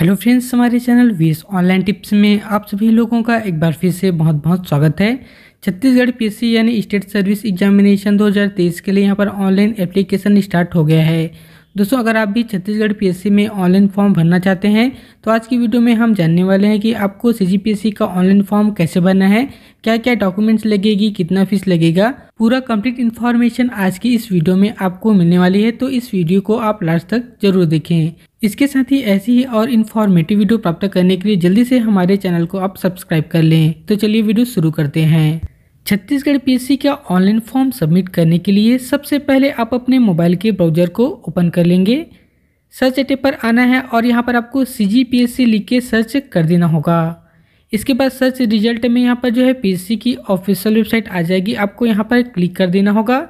hello friends हमारे channel वीस online tips में आप सभी लोगों का एक बार फिर से बहुत बहुत स्वागत है छत्तीसगढ़ पीसी यानी स्टेट सर्विस एग्जामिनेशन 2023 के लिए यहां पर ऑनलाइन एप्लीकेशन स्टार्ट हो गया है दोस्तों अगर आप भी छत्तीसगढ़ पीएससी में ऑनलाइन फॉर्म भरना चाहते हैं तो आज की वीडियो में हम जानने वाले हैं कि आपको सी का ऑनलाइन फॉर्म कैसे भरना है क्या क्या डॉक्यूमेंट्स लगेगी कितना फीस लगेगा पूरा कंप्लीट इन्फॉर्मेशन आज की इस वीडियो में आपको मिलने वाली है तो इस वीडियो को आप लास्ट तक जरूर देखें इसके साथ ही ऐसी ही और इन्फॉर्मेटिव वीडियो प्राप्त करने के लिए जल्दी से हमारे चैनल को आप सब्सक्राइब कर लें तो चलिए वीडियो शुरू करते हैं छत्तीसगढ़ पीएससी का ऑनलाइन फॉर्म सबमिट करने के लिए सबसे पहले आप अपने मोबाइल के ब्राउजर को ओपन कर लेंगे सर्च एटे पर आना है और यहाँ पर आपको सी जी पी एस सी लिख के सर्च कर देना होगा इसके बाद सर्च रिजल्ट में यहाँ पर जो है पी की ऑफिशियल वेबसाइट आ जाएगी आपको यहाँ पर क्लिक कर देना होगा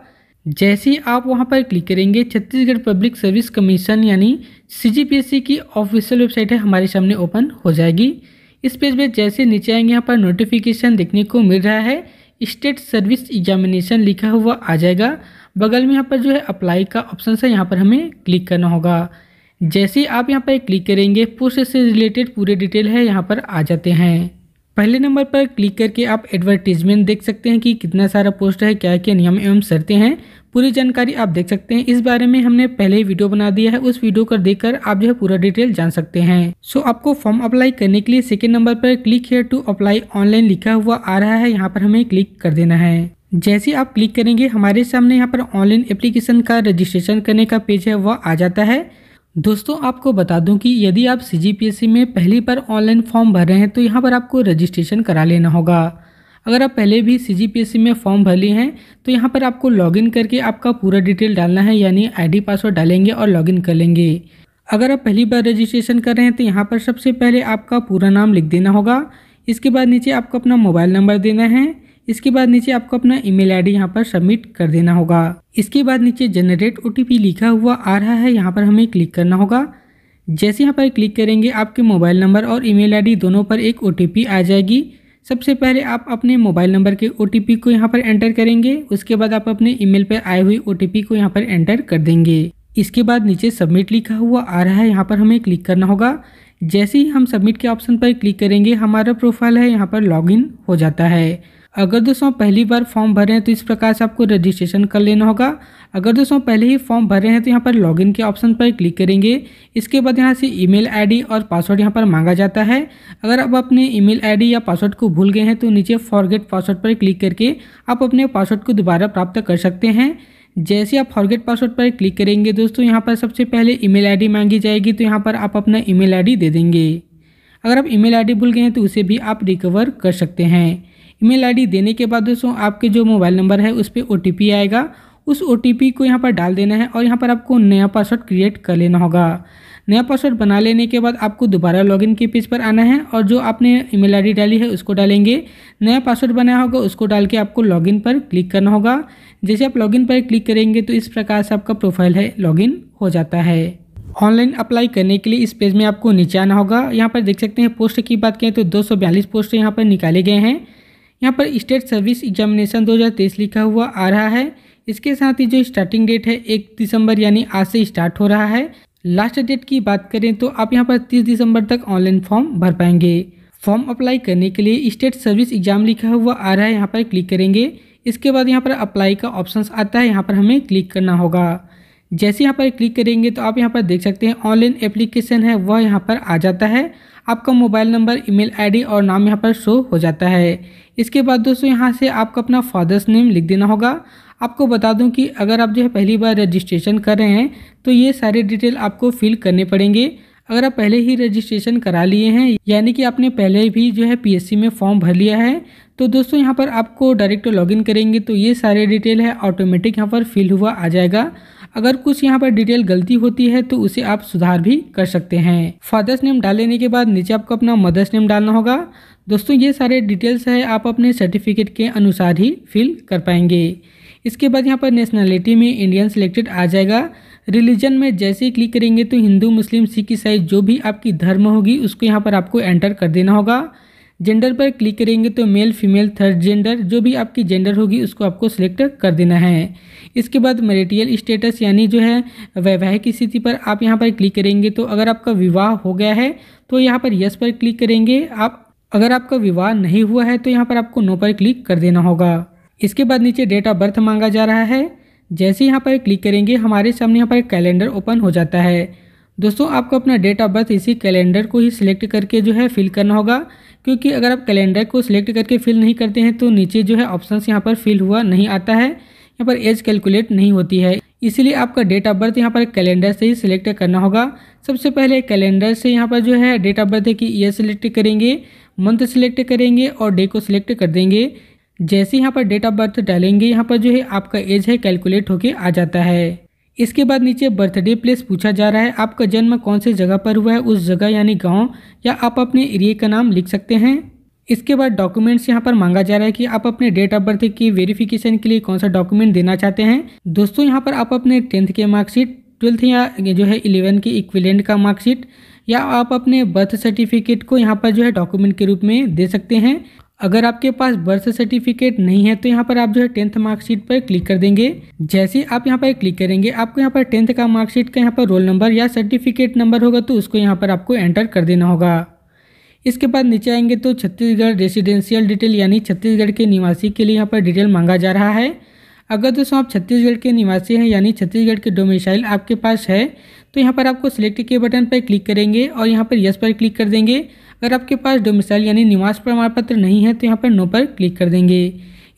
जैसे ही आप वहां पर क्लिक करेंगे छत्तीसगढ़ पब्लिक सर्विस कमीशन यानी सी की ऑफिशियल वेबसाइट है हमारे सामने ओपन हो जाएगी इस पेज पर जैसे नीचे आएंगे यहाँ पर नोटिफिकेशन देखने को मिल रहा है स्टेट सर्विस एग्जामिनेशन लिखा हुआ आ जाएगा बगल में यहाँ पर जो है अप्लाई का ऑप्शन है यहाँ पर हमें क्लिक करना होगा जैसे ही आप यहाँ पर क्लिक करेंगे पोस्ट से रिलेटेड पूरे डिटेल है यहाँ पर आ जाते हैं पहले नंबर पर क्लिक करके आप एडवर्टीजमेंट देख सकते हैं कि कितना सारा पोस्ट है क्या क्या नियम एवं शर्तें हैं पूरी जानकारी आप देख सकते हैं इस बारे में हमने पहले ही वीडियो बना दिया है उस वीडियो को देखकर आप जो है पूरा डिटेल जान सकते हैं सो so, आपको फॉर्म अप्लाई करने के लिए सेकेंड नंबर पर click here to apply online लिखा हुआ आ रहा है यहाँ पर हमें क्लिक कर देना है जैसे आप क्लिक करेंगे हमारे सामने यहाँ पर ऑनलाइन एप्लीकेशन का रजिस्ट्रेशन करने का पेज है वह आ जाता है दोस्तों आपको बता दूं कि यदि आप सी में पहली बार ऑनलाइन फॉर्म भर रहे हैं तो यहाँ पर आपको रजिस्ट्रेशन करा लेना होगा अगर आप पहले भी सी में फॉर्म भर लिए हैं तो यहाँ पर आपको लॉगिन करके आपका पूरा डिटेल डालना है यानी आईडी पासवर्ड डालेंगे और लॉगिन कर लेंगे अगर आप पहली बार रजिस्ट्रेशन कर रहे हैं तो यहाँ पर सबसे पहले आपका पूरा नाम लिख देना होगा इसके बाद नीचे आपको अपना मोबाइल नंबर देना है इसके बाद नीचे आपको अपना ईमेल आईडी यहाँ पर सबमिट कर देना होगा इसके बाद नीचे जनरेट ओटीपी लिखा हुआ आ रहा है यहाँ पर हमें क्लिक करना होगा जैसे यहाँ पर क्लिक करेंगे आपके मोबाइल नंबर और ईमेल आईडी दोनों पर एक ओ आ जाएगी सबसे पहले आप अपने मोबाइल नंबर के ओ को यहाँ पर एंटर करेंगे उसके बाद आप अपने ईमेल पर आए हुए ओ को यहाँ पर एंटर कर देंगे इसके बाद नीचे सबमिट लिखा हुआ आ रहा है यहाँ पर हमें क्लिक करना होगा जैसे ही हम सबमिट के ऑप्शन पर क्लिक करेंगे हमारा प्रोफाइल है यहाँ पर लॉगिन हो जाता है अगर दोस्तों पहली बार फॉर्म भर रहे हैं तो इस प्रकार से आपको रजिस्ट्रेशन कर लेना होगा अगर दोस्तों पहले ही फॉर्म भर रहे हैं तो यहाँ पर लॉगिन के ऑप्शन पर क्लिक करेंगे इसके बाद यहाँ से ईमेल आईडी और पासवर्ड यहाँ पर मांगा जाता है अगर आप अपने ईमेल आईडी या पासवर्ड को भूल गए हैं तो नीचे फॉरगेट पासवर्ड पर क्लिक करके आप अपने पासवर्ड को दोबारा प्राप्त कर सकते हैं जैसे आप फॉरगेट पासवर्ड पर क्लिक करेंगे दोस्तों यहाँ पर सबसे पहले ई मेल मांगी जाएगी तो यहाँ पर आप अपना ई मेल दे देंगे अगर आप ई मेल भूल गए हैं तो उसे भी आप रिकवर कर सकते हैं ईमेल आईडी देने के बाद दोस्तों आपके जो मोबाइल नंबर है उस पर ओ आएगा उस ओ को यहाँ पर डाल देना है और यहाँ पर आपको नया पासवर्ड क्रिएट कर लेना होगा नया पासवर्ड बना लेने के बाद आपको दोबारा लॉगिन के पेज पर आना है और जो आपने ईमेल आईडी डाली है उसको डालेंगे नया पासवर्ड बनाया होगा उसको डाल के आपको लॉगिन पर क्लिक करना होगा जैसे आप लॉगिन पर क्लिक करेंगे तो इस प्रकार से आपका प्रोफाइल है लॉगिन हो जाता है ऑनलाइन अप्लाई करने के लिए इस पेज में आपको नीचे आना होगा यहाँ पर देख सकते हैं पोस्ट की बात करें तो दो पोस्ट यहाँ पर निकाले गए हैं यहाँ पर स्टेट सर्विस एग्जामिनेशन 2023 लिखा हुआ आ रहा है इसके साथ ही जो स्टार्टिंग डेट है एक दिसंबर यानी आज से स्टार्ट हो रहा है लास्ट डेट की बात करें तो आप यहाँ पर तीस दिसंबर तक ऑनलाइन फॉर्म भर पाएंगे फॉर्म अप्लाई करने के लिए स्टेट सर्विस एग्जाम लिखा हुआ आ रहा है यहाँ पर क्लिक करेंगे इसके बाद यहाँ पर अप्लाई का ऑप्शन आता है यहाँ पर हमें क्लिक करना होगा जैसे यहाँ पर क्लिक करेंगे तो आप यहाँ पर देख सकते हैं ऑनलाइन एप्लीकेशन है वह यहाँ पर आ जाता है आपका मोबाइल नंबर ईमेल आईडी और नाम यहाँ पर शो हो जाता है इसके बाद दोस्तों यहाँ से आपको अपना फादर्स नेम लिख देना होगा आपको बता दूं कि अगर आप जो है पहली बार रजिस्ट्रेशन कर रहे हैं तो ये सारे डिटेल आपको फिल करने पड़ेंगे अगर आप पहले ही रजिस्ट्रेशन करा लिए हैं यानी कि आपने पहले भी जो है पी में फॉर्म भर लिया है तो दोस्तों यहाँ पर आपको डायरेक्ट लॉगिन करेंगे तो ये सारे डिटेल है ऑटोमेटिक यहाँ पर फिल हुआ आ जाएगा अगर कुछ यहाँ पर डिटेल गलती होती है तो उसे आप सुधार भी कर सकते हैं फादर्स नेम डाल लेने के बाद नीचे आपको अपना मदर्स नेम डालना होगा दोस्तों ये सारे डिटेल्स है आप अपने सर्टिफिकेट के अनुसार ही फिल कर पाएंगे इसके बाद यहाँ पर नेशनैलिटी में इंडियन सिलेक्टेड आ जाएगा रिलीजन में जैसे ही क्लिक करेंगे तो हिंदू मुस्लिम सिख ईसाई जो भी आपकी धर्म होगी उसको यहाँ पर आपको एंटर कर देना होगा जेंडर पर क्लिक करेंगे तो मेल फीमेल थर्ड जेंडर जो भी आपकी जेंडर होगी उसको आपको सिलेक्ट कर देना है इसके बाद मेरेटियल स्टेटस यानी जो है वैवाहिक स्थिति पर आप यहाँ पर क्लिक करेंगे तो अगर आपका विवाह हो गया है तो यहाँ पर यस पर क्लिक करेंगे आप अगर आपका विवाह नहीं हुआ है तो यहाँ पर आपको नो पर क्लिक कर देना होगा इसके बाद नीचे डेट ऑफ बर्थ मांगा जा रहा है जैसे यहाँ पर क्लिक करेंगे हमारे सामने यहाँ पर कैलेंडर ओपन हो जाता है दोस्तों आपको अपना डेट ऑफ बर्थ इसी कैलेंडर को ही सिलेक्ट करके जो है फिल करना होगा क्योंकि अगर आप कैलेंडर को सिलेक्ट करके फिल नहीं करते हैं तो नीचे जो है ऑप्शन यहाँ पर फिल हुआ नहीं आता है यहाँ पर एज कैलकुलेट नहीं होती है इसीलिए आपका डेट ऑफ बर्थ यहाँ पर कैलेंडर से ही सिलेक्ट करना होगा सबसे पहले कैलेंडर से यहाँ पर जो है डेट ऑफ बर्थ की ईयर सिलेक्ट करेंगे मंथ सिलेक्ट करेंगे और डे को सिलेक्ट कर देंगे जैसे यहाँ पर डेट ऑफ बर्थ डालेंगे यहाँ पर जो है आपका एज है कैलकुलेट होके आ जाता है इसके बाद नीचे बर्थडे प्लेस पूछा जा रहा है आपका जन्म कौन से जगह पर हुआ है उस जगह यानी गाँव या आप अपने एरिया का नाम लिख सकते हैं इसके बाद डॉक्यूमेंट्स यहाँ पर मांगा जा रहा है कि आप अपने डेट ऑफ बर्थ की वेरिफिकेशन के लिए कौन सा डॉक्यूमेंट देना चाहते हैं दोस्तों यहाँ पर आप अपने टेंथ के मार्कशीट ट्वेल्थ या जो है इलेवन के इक्विलेंट का मार्कशीट या आप अपने बर्थ सर्टिफिकेट को यहाँ पर जो है डॉक्यूमेंट के रूप में दे सकते हैं अगर आपके पास बर्थ सर्टिफिकेट नहीं है तो यहाँ पर आप जो है टेंथ मार्कशीट पर क्लिक कर देंगे जैसे आप यहाँ पर क्लिक करेंगे आपको यहाँ पर टेंथ का मार्कशीट का यहाँ पर रोल नंबर या सर्टिफिकेट नंबर होगा तो उसको यहाँ पर आपको एंटर कर देना होगा इसके बाद नीचे आएंगे तो छत्तीसगढ़ रेसिडेंशियल डिटेल यानी छत्तीसगढ़ के निवासी के लिए यहाँ पर डिटेल मांगा जा रहा है अगर दोस्तों आप छत्तीसगढ़ के निवासी हैं यानी छत्तीसगढ़ के डोमिसाइल आपके पास है तो यहाँ पर आपको सिलेक्ट के बटन पर क्लिक करेंगे और यहाँ पर यस पर क्लिक कर देंगे अगर आपके पास डोमिसाइल यानी निवास प्रमाण पत्र नहीं है तो यहाँ पर नो पर क्लिक कर देंगे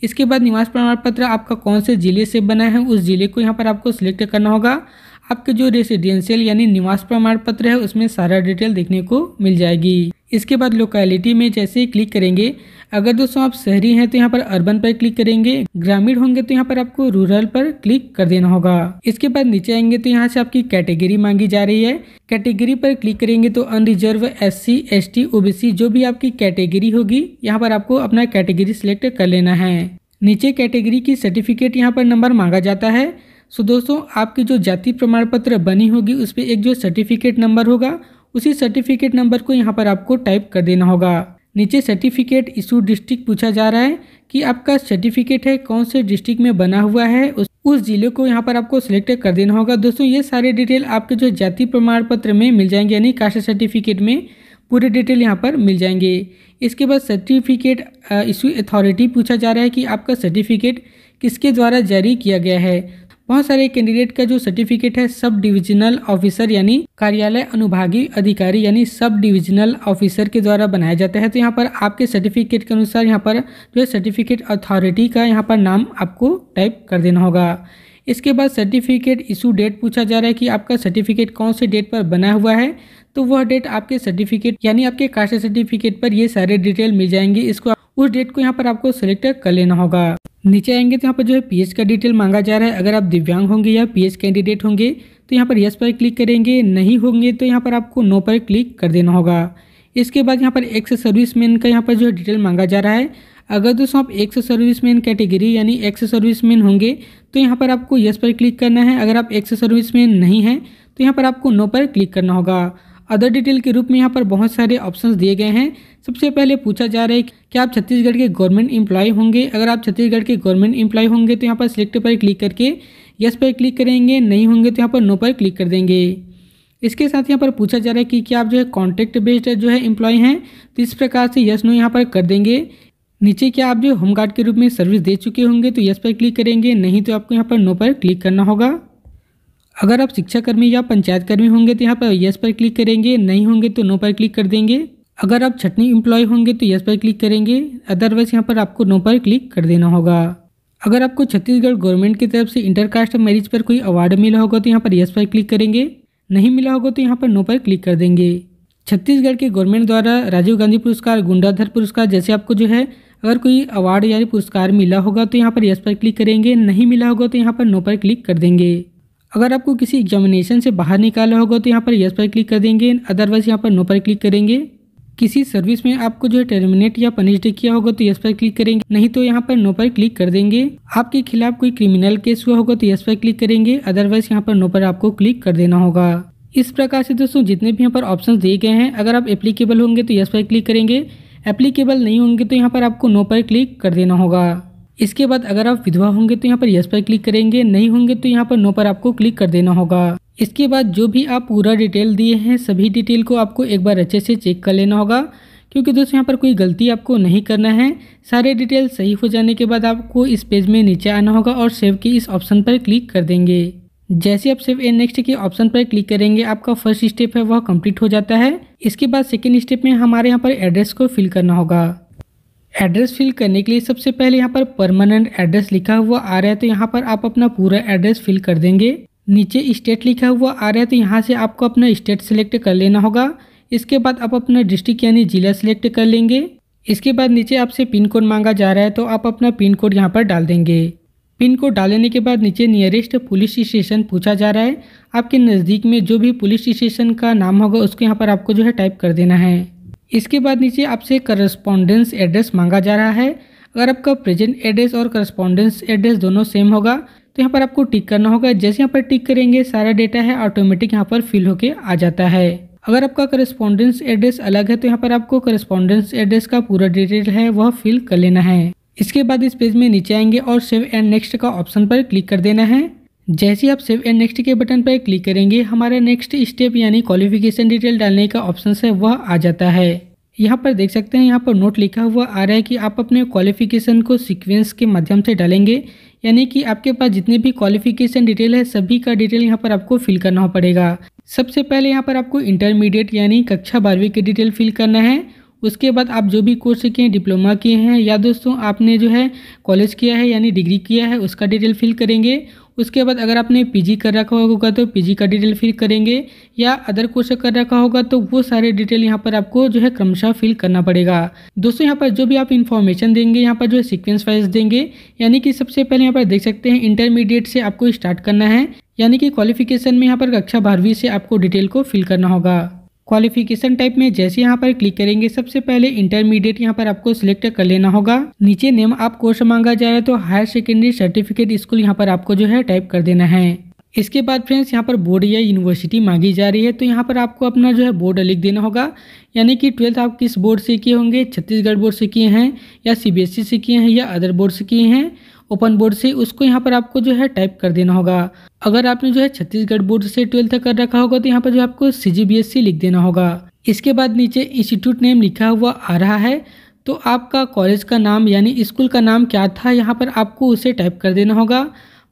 इसके बाद निवास प्रमाण पत्र आपका कौन से ज़िले से बना है उस ज़िले को यहाँ पर आपको सिलेक्ट करना होगा आपके जो रेसिडेंशियल यानी निवास प्रमाण पत्र है उसमें सारा डिटेल देखने को मिल जाएगी इसके बाद लोकेलिटी में जैसे ही क्लिक करेंगे अगर दोस्तों आप शहरी हैं तो यहाँ पर अर्बन पर क्लिक करेंगे ग्रामीण होंगे तो यहाँ पर आपको रूरल पर क्लिक कर देना होगा इसके बाद नीचे आएंगे तो यहाँ से आपकी कैटेगरी मांगी जा रही है कैटेगरी पर क्लिक करेंगे तो unreserved S C S T OBC जो भी आपकी कैटेगरी होगी यहाँ पर आपको अपना कैटेगरी सिलेक्ट कर लेना है नीचे कैटेगरी की सर्टिफिकेट यहाँ पर नंबर मांगा जाता है सो दोस्तों आपकी जो जाति प्रमाण पत्र बनी होगी उस पर एक जो सर्टिफिकेट नंबर होगा उसी सर्टिफिकेट नंबर को यहाँ पर आपको टाइप कर देना होगा नीचे सर्टिफिकेट इशू डिस्ट्रिक्ट पूछा जा रहा है कि आपका सर्टिफिकेट है कौन से डिस्ट्रिक्ट में बना हुआ है उस उस जिले को यहाँ पर आपको सिलेक्ट कर देना होगा दोस्तों ये सारे डिटेल आपके जो जाति प्रमाण पत्र में मिल जाएंगे यानी कास्ट सर्टिफिकेट में पूरे डिटेल यहाँ पर मिल जाएंगे इसके बाद सर्टिफिकेट इशू अथॉरिटी पूछा जा रहा है कि आपका सर्टिफिकेट किसके द्वारा जारी किया गया है बहुत सारे कैंडिडेट का जो सर्टिफिकेट है सब डिविजनल ऑफिसर यानी कार्यालय अनुभागी अधिकारी यानी सब डिविजनल ऑफिसर के द्वारा बनाया जाता है तो यहाँ पर आपके सर्टिफिकेट के अनुसार यहाँ पर जो है सर्टिफिकेट अथॉरिटी का यहाँ पर नाम आपको टाइप कर देना होगा इसके बाद सर्टिफिकेट इशू डेट पूछा जा रहा है कि आपका सर्टिफिकेट कौन से डेट पर बना हुआ है तो वह डेट आपके सर्टिफिकेट यानी आपके कास्ट सर्टिफिकेट पर ये सारे डिटेल मिल जाएंगे इसको उस डेट को यहाँ पर आपको सिलेक्ट कर लेना होगा नीचे आएंगे तो यहाँ पर जो है पीएच का डिटेल मांगा जा रहा है अगर आप दिव्यांग होंगे या पीएच कैंडिडेट होंगे तो यहाँ पर यस पर क्लिक करेंगे नहीं होंगे तो यहाँ पर आपको नो पर क्लिक कर देना होगा इसके बाद यहाँ पर एक्स मैन का यहाँ पर जो है डिटेल मांगा जा रहा है अगर दोस्तों आप एक्स मैन कैटेगरी यानी एक्स मैन होंगे तो यहाँ पर आपको यस पर क्लिक करना है अगर आप एक्स मैन नहीं हैं तो यहाँ पर आपको नो पर क्लिक करना होगा अदर डिटेल के रूप में यहाँ पर बहुत सारे ऑप्शंस दिए गए हैं सबसे पहले पूछा जा रहा है कि आप छत्तीसगढ़ के गवर्नमेंट एम्प्लॉय होंगे अगर आप छत्तीसगढ़ के गवर्नमेंट एम्प्लॉय होंगे तो यहाँ पर सिलेक्ट पर क्लिक करके यस पर क्लिक करेंगे नहीं होंगे तो यहाँ पर नो पर क्लिक कर देंगे इसके साथ यहाँ पर पूछा जा रहा है कि क्या आप जो है कॉन्ट्रैक्ट बेस्ड जो है एम्प्लॉय हैं तो इस प्रकार से यस नो यहाँ पर कर देंगे नीचे क्या आप जो होमगार्ड के रूप में सर्विस दे चुके होंगे तो यस पर क्लिक करेंगे नहीं तो आपको यहाँ पर नो पर क्लिक करना होगा अगर आप शिक्षा कर्मी या पंचायत कर्मी होंगे तो यहाँ पर यस पर क्लिक करेंगे नहीं होंगे तो नो पर क्लिक कर देंगे अगर आप छठनी इम्प्लॉय होंगे तो यस पर क्लिक करेंगे अदरवाइज यहाँ पर आपको नो पर क्लिक कर देना होगा अगर आपको छत्तीसगढ़ गवर्नमेंट की तरफ से इंटरकास्ट मैरिज पर कोई अवार्ड मिला होगा तो यहाँ पर यस पर क्लिक करेंगे नहीं मिला होगा तो यहाँ पर नो पर क्लिक कर देंगे छत्तीसगढ़ के गवर्नमेंट द्वारा राजीव गांधी पुरस्कार गुंडाधर पुरस्कार जैसे आपको जो है अगर कोई अवार्ड या पुरस्कार मिला होगा तो यहाँ पर यस पर क्लिक करेंगे नहीं मिला होगा तो यहाँ पर नो पर क्लिक कर देंगे अगर आपको किसी एग्जामिनेशन से बाहर निकाला होगा तो यहाँ पर यस पर क्लिक कर देंगे अदरवाइज यहाँ पर नो पर क्लिक करेंगे किसी सर्विस में आपको जो है टर्मिनेट या पनिश किया होगा तो यस पर क्लिक करेंगे नहीं तो यहाँ पर नो पर क्लिक कर देंगे आपके खिलाफ कोई क्रिमिनल केस हुआ होगा तो यस पर क्लिक करेंगे अदरवाइज यहाँ पर नो पर आपको क्लिक कर देना होगा इस प्रकार से दोस्तों जितने भी यहाँ पर ऑप्शन दिए गए हैं अगर आप एप्लीकेबल होंगे तो यस पर क्लिक करेंगे एप्लीकेबल नहीं होंगे तो यहाँ पर आपको नो पर क्लिक कर देना होगा इसके बाद अगर आप विधवा होंगे तो यहाँ पर यस पर क्लिक करेंगे नहीं होंगे तो यहाँ पर नो पर आपको क्लिक कर देना होगा इसके बाद जो भी आप पूरा डिटेल दिए हैं सभी डिटेल को आपको एक बार अच्छे से चेक कर लेना होगा क्योंकि दोस्तों यहाँ पर कोई गलती आपको नहीं करना है सारे डिटेल सही हो जाने के बाद आपको इस पेज में नीचे आना होगा और सेव के इस ऑप्शन पर क्लिक कर देंगे जैसे आप सेव एंड नेक्स्ट के ऑप्शन पर क्लिक करेंगे आपका फर्स्ट स्टेप है वह कंप्लीट हो जाता है इसके बाद सेकेंड स्टेप में हमारे यहाँ पर एड्रेस को फिल करना होगा एड्रेस फिल करने के लिए सबसे पहले यहाँ पर परमानेंट एड्रेस लिखा हुआ आ रहा है तो यहाँ पर आप अपना पूरा एड्रेस फिल कर देंगे नीचे स्टेट लिखा हुआ आ रहा है तो यहाँ से आपको अपना स्टेट सेलेक्ट कर लेना होगा इसके बाद आप अपना डिस्ट्रिक्ट यानी जिला सेलेक्ट कर लेंगे इसके बाद नीचे आपसे पिन कोड मांगा जा रहा है तो आप अपना पिन कोड यहाँ पर डाल देंगे पिन कोड डालने के बाद नीचे नियरेस्ट पुलिस स्टेशन पूछा जा रहा है आपके नज़दीक में जो भी पुलिस स्टेशन का नाम होगा उसको यहाँ पर आपको जो है टाइप कर देना है इसके बाद नीचे आपसे करस्पॉन्डेंस एड्रेस मांगा जा रहा है अगर आपका प्रेजेंट एड्रेस और करस्पॉन्डेंस एड्रेस दोनों सेम होगा तो यहाँ पर आपको टिक करना होगा जैसे यहाँ पर टिक करेंगे सारा डेटा है ऑटोमेटिक यहाँ पर फिल होके आ जाता है अगर आपका करस्पॉन्डेंस एड्रेस अलग है तो यहाँ पर आपको करस्पॉन्डेंस एड्रेस का पूरा डिटेल है वह फिल कर लेना है इसके बाद इस पेज में नीचे आएंगे और सेव एंड नेक्स्ट का ऑप्शन पर क्लिक कर देना है जैसे आप सेव एंड नेक्स्ट के बटन पर क्लिक करेंगे हमारा नेक्स्ट स्टेप यानी क्वालिफिकेशन डिटेल डालने का ऑप्शन है वह आ जाता है यहाँ पर देख सकते हैं यहाँ पर नोट लिखा हुआ आ रहा है कि आप अपने क्वालिफिकेशन को सीक्वेंस के माध्यम से डालेंगे यानी कि आपके पास जितने भी क्वालिफिकेशन डिटेल है सभी का डिटेल यहाँ पर आपको फिल करना पड़ेगा सबसे पहले यहाँ पर आपको इंटरमीडिएट यानी कक्षा बारहवीं की डिटेल फिल करना है उसके बाद आप जो भी कोर्स किए हैं डिप्लोमा किए हैं या दोस्तों आपने जो है कॉलेज किया है यानी डिग्री किया है उसका डिटेल फिल करेंगे उसके बाद अगर आपने पीजी कर रखा होगा तो पीजी का डिटेल फिल करेंगे या अदर कोर्स कर रखा होगा तो वो सारे डिटेल यहाँ पर आपको जो है क्रमशः फिल करना पड़ेगा दोस्तों यहाँ पर जो भी आप इन्फॉर्मेशन देंगे यहाँ पर जो है सिक्वेंस वाइज देंगे यानी कि सबसे पहले यहाँ पर देख सकते हैं इंटरमीडिएट से आपको स्टार्ट करना है यानी कि क्वालिफिकेशन में यहाँ पर कक्षा बारहवीं से आपको डिटेल को फिल करना होगा क्वालिफिकेशन टाइप में जैसे यहाँ पर क्लिक करेंगे सबसे पहले इंटरमीडिएट यहाँ पर आपको सिलेक्ट कर लेना होगा नीचे नेम आप कोर्स मांगा जा रहा है तो हायर सेकेंडरी सर्टिफिकेट स्कूल यहाँ पर आपको जो है टाइप कर देना है इसके बाद फ्रेंड्स यहाँ पर बोर्ड या यूनिवर्सिटी मांगी जा रही है तो यहाँ पर आपको अपना जो है बोर्ड लिख देना होगा यानी कि ट्वेल्थ आप किस बोर्ड से किए होंगे छत्तीसगढ़ बोर्ड से किए हैं या सी e से किए हैं या अदर बोर्ड से किए हैं ओपन बोर्ड से उसको यहाँ पर आपको जो है टाइप कर देना होगा अगर आपने जो है छत्तीसगढ़ बोर्ड से ट्वेल्थ कर रखा होगा तो यहाँ पर जो आपको सी लिख देना होगा इसके बाद नीचे इंस्टीट्यूट नेम लिखा हुआ आ रहा है तो आपका कॉलेज का नाम यानी स्कूल का नाम क्या था यहाँ पर आपको उसे टाइप कर देना होगा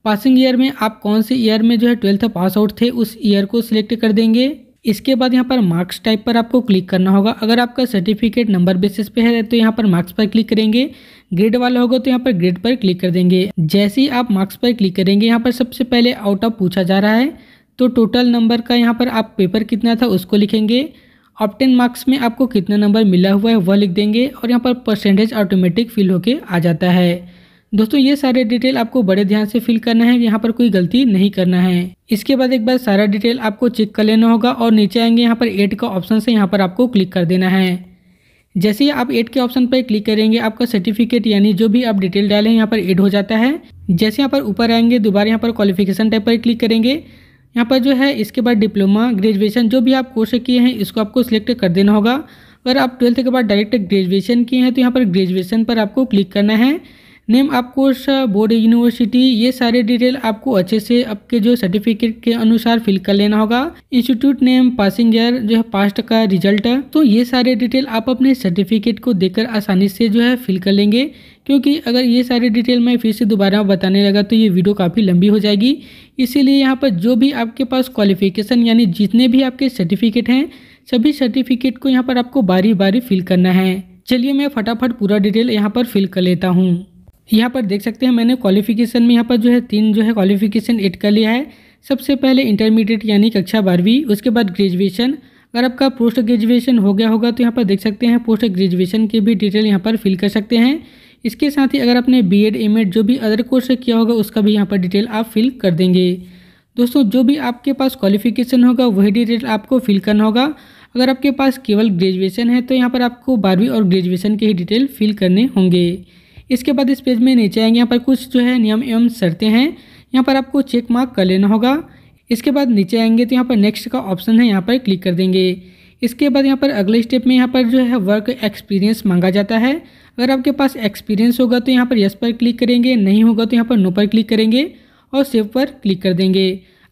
पासिंग ईयर में आप कौन से ईयर में जो है ट्वेल्थ पास आउट थे उस ईयर को सिलेक्ट कर देंगे इसके बाद यहाँ पर मार्क्स टाइप पर आपको क्लिक करना होगा अगर आपका सर्टिफिकेट नंबर बेसिस पे है तो यहाँ पर मार्क्स पर क्लिक करेंगे ग्रेड वाला होगा तो यहाँ पर ग्रेड पर क्लिक कर देंगे जैसे ही आप मार्क्स पर क्लिक करेंगे यहाँ पर सबसे पहले आउट ऑफ पूछा जा रहा है तो टोटल नंबर का यहाँ पर आप पेपर कितना था उसको लिखेंगे ऑप्टेन मार्क्स में आपको कितना नंबर मिला हुआ है वह लिख देंगे और यहाँ पर परसेंटेज ऑटोमेटिक फिल होके आ जाता है दोस्तों ये सारे डिटेल आपको बड़े ध्यान से फिल करना है यहाँ पर कोई गलती नहीं करना है इसके बाद एक बार सारा डिटेल आपको चेक कर लेना होगा और नीचे आएंगे यहाँ पर एट का ऑप्शन से यहाँ पर आपको क्लिक कर देना है जैसे ही आप एड के ऑप्शन पर क्लिक करेंगे आपका सर्टिफिकेट यानी जो भी आप डिटेल डालें यहाँ पर एड हो जाता है जैसे यहाँ पर ऊपर आएंगे दोबारा यहाँ पर क्वालिफिकेशन टाइप पर क्लिक करेंगे यहाँ पर जो है इसके बाद डिप्लोमा ग्रेजुएशन जो भी आप कोर्स किए हैं इसको आपको सिलेक्ट कर देना होगा अगर आप ट्वेल्थ के बाद डायरेक्ट ग्रेजुएशन किए हैं तो यहाँ पर ग्रेजुएशन पर आपको क्लिक करना है नेम आप कोर्स बोर्ड यूनिवर्सिटी ये सारे डिटेल आपको अच्छे से आपके जो सर्टिफिकेट के अनुसार फिल कर लेना होगा इंस्टीट्यूट नेम पासिंग ईयर जो है पास्ट का रिजल्ट तो ये सारे डिटेल आप अपने सर्टिफिकेट को देकर आसानी से जो है फिल कर लेंगे क्योंकि अगर ये सारे डिटेल मैं फिर से दोबारा बताने लगा तो ये वीडियो काफ़ी लंबी हो जाएगी इसीलिए यहाँ पर जो भी आपके पास क्वालिफिकेशन यानी जितने भी आपके सर्टिफिकेट हैं सभी सर्टिफिकेट को यहाँ पर आपको बारी बारी फिल करना है चलिए मैं फटाफट पूरा डिटेल यहाँ पर फिल कर लेता हूँ यहाँ पर देख सकते हैं मैंने क्वालिफिकेशन में यहाँ पर जो है तीन जो है क्वालिफिकेशन एड कर लिया है सबसे पहले इंटरमीडिएट यानी कक्षा बारहवीं उसके बाद ग्रेजुएशन अगर आपका पोस्ट ग्रेजुएशन हो गया होगा तो यहाँ पर देख सकते हैं पोस्ट ग्रेजुएशन की भी डिटेल यहाँ पर फिल कर सकते हैं इसके साथ ही अगर आपने बी एड एम एड जो भी अदर कोर्स किया होगा उसका भी यहाँ पर डिटेल आप फिल कर देंगे दोस्तों जो भी आपके पास क्वालिफिकेशन होगा वही डिटेल आपको फिल करना होगा अगर आपके पास केवल ग्रेजुएशन है तो यहाँ पर आपको बारहवीं और ग्रेजुएशन के ही डिटेल फिल करने होंगे इसके बाद इस पेज में नीचे आएंगे यहाँ पर कुछ जो है नियम एवं शर्तें हैं यहाँ पर आपको चेक मार्क कर लेना होगा इसके बाद नीचे आएंगे तो यहाँ पर नेक्स्ट का ऑप्शन है यहाँ पर क्लिक कर देंगे इसके बाद यहाँ पर अगले स्टेप में यहाँ पर जो है वर्क एक्सपीरियंस मांगा जाता है अगर आपके पास एक्सपीरियंस होगा तो यहाँ पर यस पर क्लिक करेंगे नहीं होगा तो यहाँ पर नो पर क्लिक करेंगे और सेव पर क्लिक कर देंगे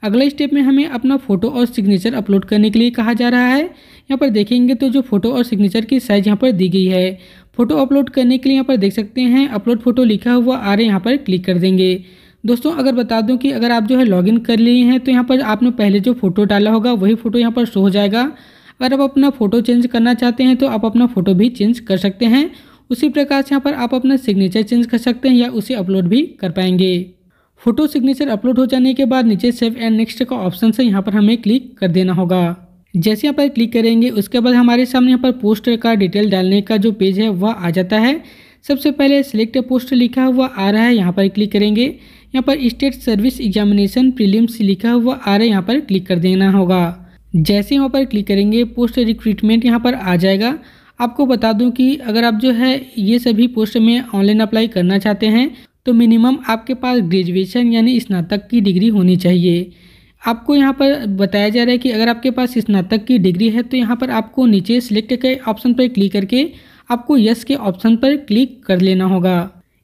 अगले स्टेप में हमें अपना फोटो और सिग्नेचर अपलोड करने के लिए कहा जा रहा है यहाँ पर देखेंगे तो जो फोटो और सिग्नेचर की साइज़ यहाँ पर दी गई है फोटो अपलोड करने के लिए यहाँ पर देख सकते हैं अपलोड फोटो लिखा हुआ आ रहा है यहाँ पर क्लिक कर देंगे दोस्तों अगर बता दूं कि अगर आप जो है लॉगिन कर लिए हैं तो यहाँ पर आपने पहले जो फ़ोटो डाला होगा वही फ़ोटो यहाँ पर शो हो जाएगा अगर आप अपना फ़ोटो चेंज करना चाहते हैं तो आप अपना फ़ोटो भी चेंज कर सकते हैं उसी प्रकार से यहाँ पर आप अपना सिग्नेचर चेंज कर सकते हैं या उसे अपलोड भी कर पाएंगे फोटो सिग्नेचर अपलोड हो जाने के बाद नीचे सेव एंड नेक्स्ट का ऑप्शन से यहाँ पर हमें क्लिक कर देना होगा जैसे यहाँ पर क्लिक करेंगे उसके बाद हमारे सामने यहाँ पर पोस्ट का डिटेल डालने का जो पेज है वह आ जाता है सबसे पहले सिलेक्ट पोस्ट लिखा हुआ आ रहा है यहाँ पर क्लिक करेंगे यहाँ पर स्टेट सर्विस एग्जामिनेशन प्रीलिम्स लिखा हुआ आ रहा है यहाँ पर क्लिक कर देना होगा जैसे यहाँ पर क्लिक करेंगे पोस्ट रिक्रूटमेंट यहाँ पर आ जाएगा आपको बता दूं कि अगर आप जो है ये सभी पोस्ट में ऑनलाइन अप्लाई करना चाहते हैं तो मिनिमम आपके पास ग्रेजुएशन यानी स्नातक की डिग्री होनी चाहिए आपको यहाँ पर बताया जा रहा है कि अगर आपके पास स्नातक की डिग्री है तो यहाँ पर आपको नीचे सेलेक्ट के ऑप्शन पर क्लिक करके आपको यस के ऑप्शन पर क्लिक कर लेना होगा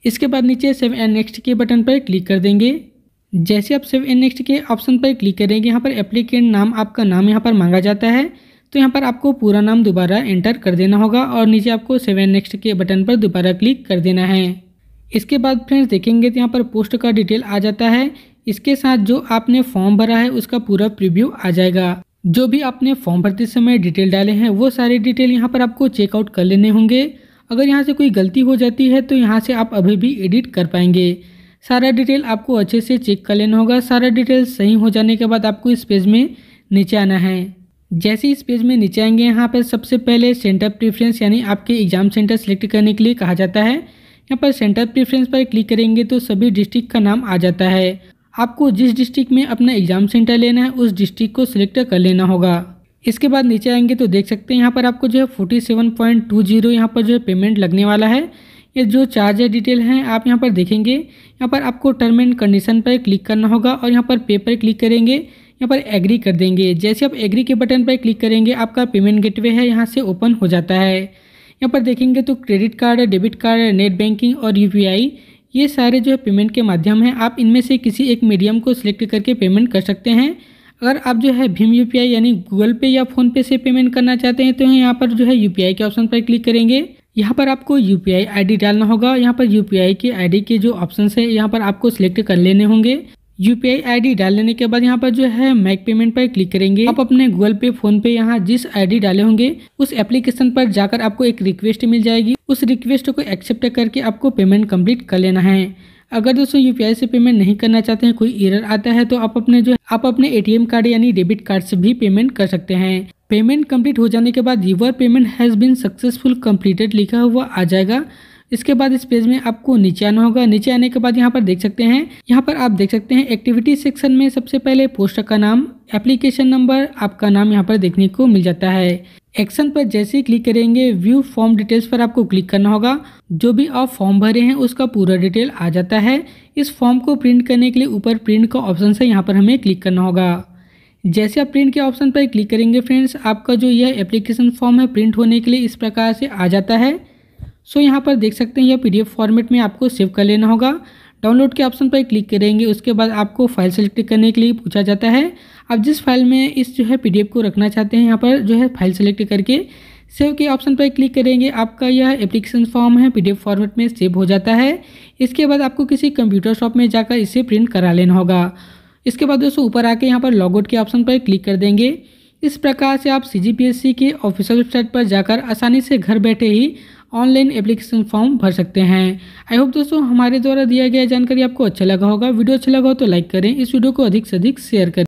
इसके बाद नीचे सेव एंड नेक्स्ट के बटन पर क्लिक कर देंगे जैसे आप सेव एंड नेक्स्ट के ऑप्शन पर क्लिक करेंगे यहाँ पर एप्लीकेंट नाम आपका नाम यहाँ पर मांगा जाता है तो यहाँ पर आपको पूरा नाम दोबारा एंटर कर देना होगा और नीचे आपको सेवन नेक्स्ट के बटन पर दोबारा क्लिक कर देना है इसके बाद फ्रेंड्स देखेंगे तो यहाँ पर पोस्ट का डिटेल आ जाता है इसके साथ जो आपने फॉर्म भरा है उसका पूरा प्रीव्यू आ जाएगा जो भी आपने फॉर्म भरते समय डिटेल डाले हैं वो सारे डिटेल यहाँ पर आपको चेकआउट कर लेने होंगे अगर यहाँ से कोई गलती हो जाती है तो यहाँ से आप अभी भी एडिट कर पाएंगे सारा डिटेल आपको अच्छे से चेक कर लेना होगा सारा डिटेल सही हो जाने के बाद आपको इस पेज में नीचे आना है जैसे इस पेज में नीचे आएंगे यहाँ पर सबसे पहले सेंटर प्रेफरेंस यानी आपके एग्ज़ाम सेंटर सेलेक्ट करने के लिए कहा जाता है यहाँ पर सेंटर प्रेफरेंस पर क्लिक करेंगे तो सभी डिस्ट्रिक्ट का नाम आ जाता है आपको जिस डिस्ट्रिक्ट में अपना एग्ज़ाम सेंटर लेना है उस डिस्ट्रिक्ट को सिलेक्ट कर लेना होगा इसके बाद नीचे आएंगे तो देख सकते हैं यहाँ पर आपको जो है forty seven point two zero यहाँ पर जो है पेमेंट लगने वाला है ये जो चार्ज है डिटेल हैं आप यहाँ पर देखेंगे यहाँ पर आपको टर्म एंड कंडीशन पर क्लिक करना होगा और यहाँ पर पे पर क्लिक करेंगे यहाँ पर एग्री कर देंगे जैसे आप एग्री के बटन पर क्लिक करेंगे आपका पेमेंट गेटवे है यहाँ से ओपन हो जाता है यहाँ पर देखेंगे तो credit card debit card net banking और यू ये सारे जो है पेमेंट के माध्यम हैं आप इनमें से किसी एक मीडियम को सिलेक्ट करके पेमेंट कर सकते हैं अगर आप जो है भीम यू यानी गूगल पे या फ़ोनपे से पेमेंट करना चाहते हैं तो यहाँ पर जो है यू के ऑप्शन पर क्लिक करेंगे यहाँ पर आपको यू पी आई डालना होगा यहाँ पर यू पी आई के आईडी के जो ऑप्शन है यहाँ पर आपको सिलेक्ट कर लेने होंगे यूपीआई आईडी डाल लेने के बाद यहाँ पर जो है मैक पेमेंट पर क्लिक करेंगे आप अपने गूगल पे फोन पे यहाँ जिस आईडी डाले होंगे उस एप्लीकेशन पर जाकर आपको एक रिक्वेस्ट मिल जाएगी उस रिक्वेस्ट को एक्सेप्ट करके आपको पेमेंट कम्प्लीट कर लेना है अगर दोस्तों यूपीआई से पेमेंट नहीं करना चाहते हैं कोई इरर आता है तो आप अपने जो आप अपने एटीएम कार्ड यानी डेबिट कार्ड से भी पेमेंट कर सकते हैं पेमेंट कंप्लीट हो जाने के बाद your payment has been successful completed लिखा हुआ आ जाएगा इसके बाद इस पेज में आपको नीचे आना होगा नीचे आने के बाद यहाँ पर देख सकते हैं यहाँ पर आप देख सकते हैं एक्टिविटी सेक्शन में सबसे पहले पोस्टर का नाम एप्लीकेशन नंबर आपका नाम यहाँ पर देखने को मिल जाता है एक्शन पर जैसे ही क्लिक करेंगे व्यू फॉर्म डिटेल्स पर आपको क्लिक करना होगा जो भी आप फॉर्म भरे हैं उसका पूरा डिटेल आ जाता है इस फॉर्म को प्रिंट करने के लिए ऊपर प्रिंट का ऑप्शन है यहाँ पर हमें क्लिक करना होगा जैसे आप प्रिंट के ऑप्शन पर क्लिक करेंगे फ्रेंड्स आपका जो यह एप्लीकेशन फॉर्म है प्रिंट होने के लिए इस प्रकार से आ जाता है सो यहाँ पर देख सकते हैं यह पी फॉर्मेट में आपको सेव कर लेना होगा डाउनलोड के ऑप्शन पर क्लिक करेंगे उसके बाद आपको फाइल सेलेक्ट करने के लिए पूछा जाता है आप जिस फाइल में इस जो है पी को रखना चाहते हैं यहाँ पर जो है फाइल सेलेक्ट करके सेव के ऑप्शन पर क्लिक करेंगे आपका यह एप्लीकेशन फॉर्म है पी फॉर्मेट में सेव हो जाता है इसके बाद आपको किसी कंप्यूटर शॉप में जाकर इसे प्रिंट करा लेना होगा इसके बाद दोस्तों ऊपर आके यहाँ पर लॉगआउट के ऑप्शन पर क्लिक कर देंगे इस प्रकार से आप सी के ऑफिशियल वेबसाइट पर जाकर आसानी से घर बैठे ही ऑनलाइन एप्लीकेशन फॉर्म भर सकते हैं आई होप दोस्तों हमारे द्वारा दिया गया जानकारी आपको अच्छा लगा होगा वीडियो अच्छा लगा हो तो लाइक करें इस वीडियो को अधिक से अधिक शेयर करें